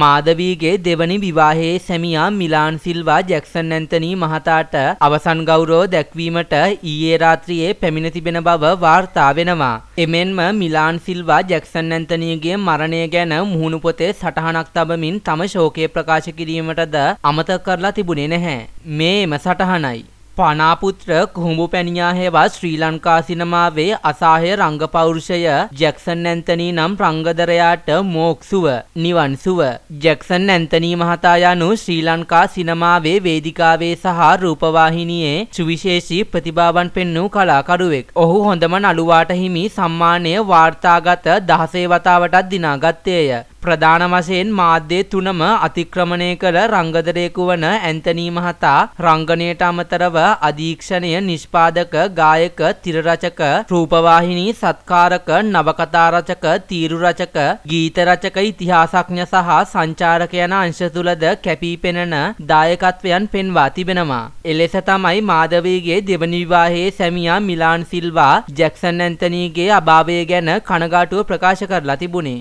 මාදවීගේ දෙවනි විවාහයේ සැමියා මිලාන් සිල්වා ජැක්සන් ඇන්තනී මහතාට අවසන් ගෞරව දැක්වීමට ඊයේ රාත්‍රියේ පැමිණ තිබෙන බව වාර්තා වෙනවා. එමෙන්ම මිලාන් සිල්වා ජැක්සන් ඇන්තනීගේ මරණය ගැන මුහුණු පොතේ සටහනක් තබමින් තම ශෝකය ප්‍රකාශ කිරීමටද අමතක කරලා තිබුණේ නැහැ. මේම සටහනයි. පනාපුත්‍ර කුහුඹු පැනියා හෙවත් ශ්‍රී ලංකා සිනමාවේ අසාහය රංගපෞරුෂය ජැක්සන් ඇන්තනී නම් රංගදරයාට මෝක්සුව නිවන් සුව ජැක්සන් ඇන්තනී මහතා යනු ශ්‍රී ලංකා සිනමාවේ වේදිකාවේ සහ රූපවාහිනියේ සුවිශේෂී ප්‍රතිභාවන් පෙන්වූ කලාකරුවෙක්. ඔහු හොඳම නළුවාට හිමි සම්මානය වාර්තාගත දහසේ වතාවටත් දිනාගත්තේය. ප්‍රධාන වශයෙන් මාධ්‍ය තුනම අතික්‍රමණය කළ රංගදරයෙකු වන ඇන්තනී මහතා රංගනයට අමතරව අධීක්ෂණය නිෂ්පාදක ගායක තිරරචක රූපවාහිනී සත්කාරක නවකතා රචක තීරු රචක ගීත රචක ඉතිහාසඥ සහ සංචාරක යන අංශ තුලද කැපී පෙනෙන දායකත්වයන් පෙන්වා තිබෙනවා. එලෙස තමයි මාධවීගේ දෙවනි විවාහයේ සැමියා මිලාන් සිල්වා ජැක්සන් ඇන්තනීගේ අභාවය ගැන කනගාටුව ප්‍රකාශ කරලා තිබුණේ.